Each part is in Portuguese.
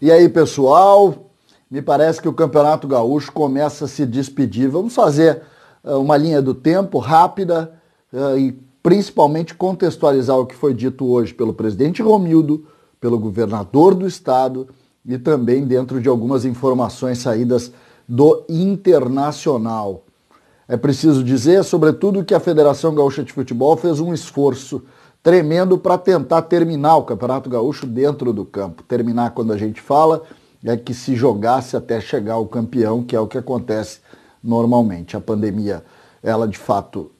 E aí, pessoal? Me parece que o Campeonato Gaúcho começa a se despedir. Vamos fazer eh, uma linha do tempo rápida eh, e principalmente contextualizar o que foi dito hoje pelo presidente Romildo, pelo governador do estado e também dentro de algumas informações saídas do internacional. É preciso dizer, sobretudo, que a Federação Gaúcha de Futebol fez um esforço tremendo para tentar terminar o Campeonato Gaúcho dentro do campo. Terminar quando a gente fala é que se jogasse até chegar o campeão, que é o que acontece normalmente. A pandemia, ela de fato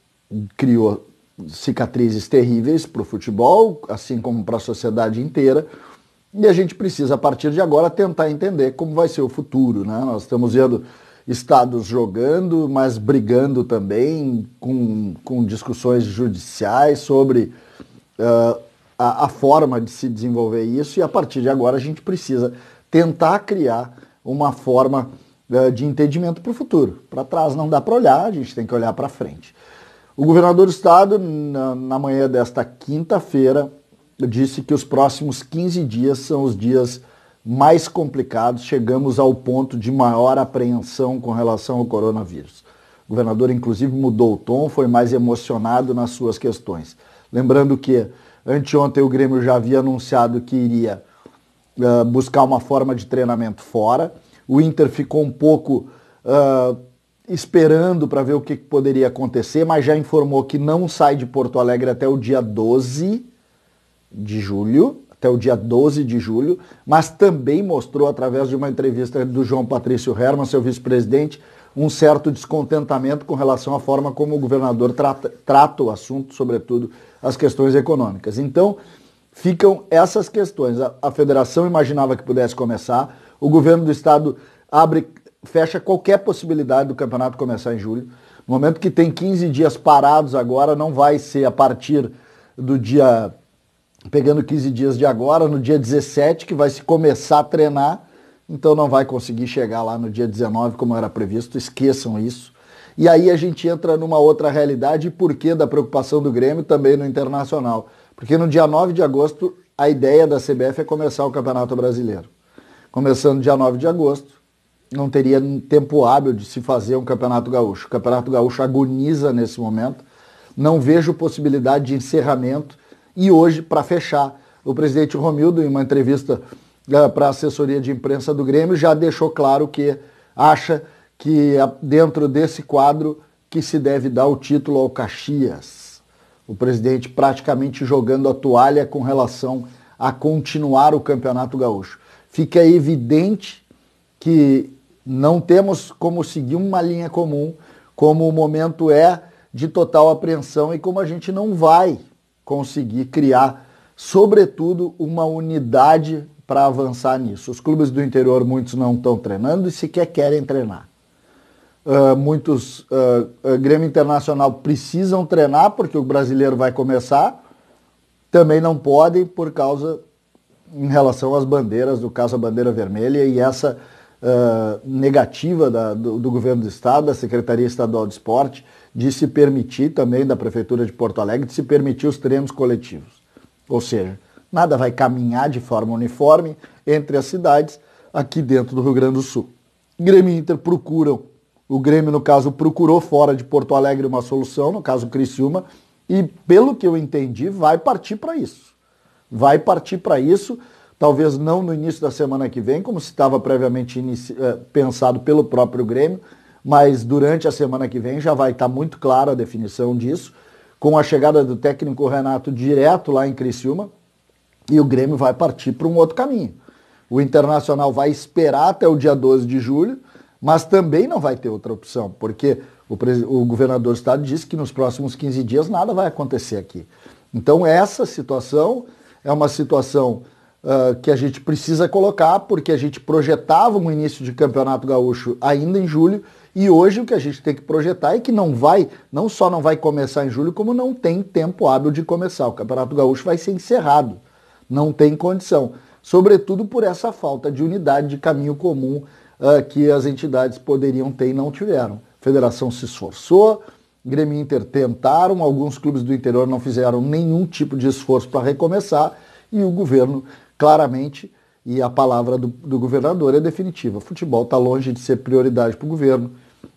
criou cicatrizes terríveis para o futebol, assim como para a sociedade inteira. E a gente precisa, a partir de agora, tentar entender como vai ser o futuro. Né? Nós estamos vendo estados jogando, mas brigando também com, com discussões judiciais sobre uh, a, a forma de se desenvolver isso e a partir de agora a gente precisa tentar criar uma forma uh, de entendimento para o futuro. Para trás não dá para olhar, a gente tem que olhar para frente. O governador do estado, na, na manhã desta quinta-feira, disse que os próximos 15 dias são os dias mais complicados, chegamos ao ponto de maior apreensão com relação ao coronavírus. O governador, inclusive, mudou o tom, foi mais emocionado nas suas questões. Lembrando que anteontem o Grêmio já havia anunciado que iria uh, buscar uma forma de treinamento fora. O Inter ficou um pouco uh, esperando para ver o que, que, poderia acontecer, mas já informou que não sai de Porto Alegre até o dia 12 de julho, até o dia 12 de julho, mas também mostrou através de uma entrevista do João Patrício Herman, seu vice-presidente, um certo descontentamento com relação à forma como o governador trata, trata o assunto, sobretudo as questões econômicas. Então, ficam essas questões. A, a federação imaginava que pudesse começar, o governo do estado abre, fecha qualquer possibilidade do campeonato começar em julho. No momento que tem 15 dias parados agora, não vai ser a partir do dia pegando 15 dias de agora, no dia 17, que vai se começar a treinar, então não vai conseguir chegar lá no dia 19 como era previsto, esqueçam isso. E aí a gente entra numa outra realidade, por que da preocupação do Grêmio também no Internacional. Porque no dia 9 de agosto, a ideia da CBF é começar o Campeonato Brasileiro. Começando dia 9 de agosto, não teria tempo hábil de se fazer um Campeonato Gaúcho. O Campeonato Gaúcho agoniza nesse momento, não vejo possibilidade de encerramento. E hoje, para fechar, o presidente Romildo, em uma entrevista né, para a assessoria de imprensa do Grêmio, já deixou claro que acha que dentro desse quadro que se deve dar o título ao Caxias. O presidente praticamente jogando a toalha com relação a continuar o Campeonato Gaúcho. Fica evidente que não temos como seguir uma linha comum, como o momento é de total apreensão e como a gente não vai conseguir criar, sobretudo, uma unidade para avançar nisso. Os clubes do interior, muitos não estão treinando e sequer querem treinar. Uh, muitos uh, uh, Grêmio Internacional precisam treinar porque o brasileiro vai começar, também não podem por causa em relação às bandeiras, no caso a bandeira vermelha e essa uh, negativa da, do, do, governo do estado, da Secretaria Estadual de Esporte, de se permitir também da Prefeitura de Porto Alegre, de se permitir os treinos coletivos. Ou seja, nada vai caminhar de forma uniforme entre as cidades aqui dentro do Rio Grande do Sul. Grêmio e Inter procuram, o Grêmio, no caso, procurou fora de Porto Alegre uma solução, no caso Criciúma, e pelo que eu entendi, vai partir para isso. Vai partir para isso, talvez não no início da semana que vem, como se estava previamente inici... Eh, pensado pelo próprio Grêmio, mas durante a semana que vem já vai estar tá muito clara a definição disso. Com a chegada do técnico Renato direto lá em Criciúma, e o Grêmio vai partir para um outro caminho. O Internacional vai esperar até o dia 12 de julho, mas também não vai ter outra opção, porque o, o governador do estado disse que nos próximos 15 dias nada vai acontecer aqui. Então, essa situação é uma situação uh, que a gente precisa colocar, porque a gente projetava um início de campeonato gaúcho ainda em julho, e hoje o que a gente tem que projetar é que não vai, não só não vai começar em julho, como não tem tempo hábil de começar. O Campeonato Gaúcho vai ser encerrado. Não tem condição. Sobretudo por essa falta de unidade, de caminho comum uh, que as entidades poderiam ter e não tiveram. A federação se esforçou, Grêmio Inter tentaram, alguns clubes do interior não fizeram nenhum tipo de esforço para recomeçar e o governo claramente e a palavra do, do, governador é definitiva. Futebol está longe de ser prioridade para o governo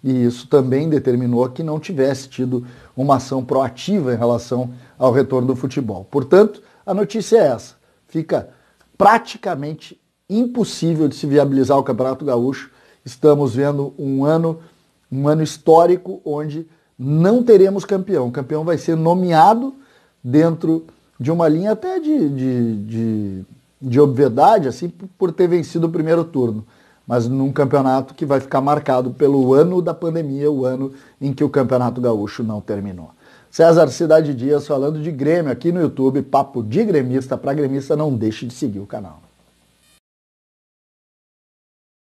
e isso também determinou que não tivesse tido uma ação proativa em relação ao retorno do futebol. Portanto, a notícia é essa fica praticamente impossível de se viabilizar o Campeonato Gaúcho. Estamos vendo um ano, um ano histórico onde não teremos campeão. O campeão vai ser nomeado dentro de uma linha até de, de, de, de obviedade, assim, por ter vencido o primeiro turno. Mas num campeonato que vai ficar marcado pelo ano da pandemia, o ano em que o Campeonato Gaúcho não terminou. César Cidade Dias falando de Grêmio aqui no YouTube, papo de gremista para gremista, não deixe de seguir o canal.